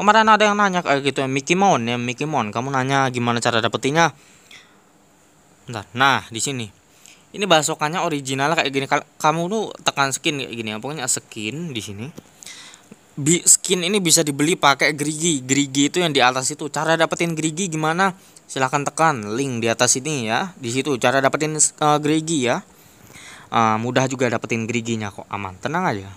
kemarin ada yang nanya kayak gitu Mickey Mon ya Mickey Mon kamu nanya gimana cara dapetinnya Bentar. nah di sini ini basokannya original kayak gini kamu tuh tekan skin kayak gini ya. pokoknya skin di sini Bi skin ini bisa dibeli pakai gerigi gerigi itu yang di atas itu cara dapetin gerigi gimana silahkan tekan link di atas ini ya di situ cara dapetin uh, gerigi ya uh, mudah juga dapetin geriginya kok aman tenang aja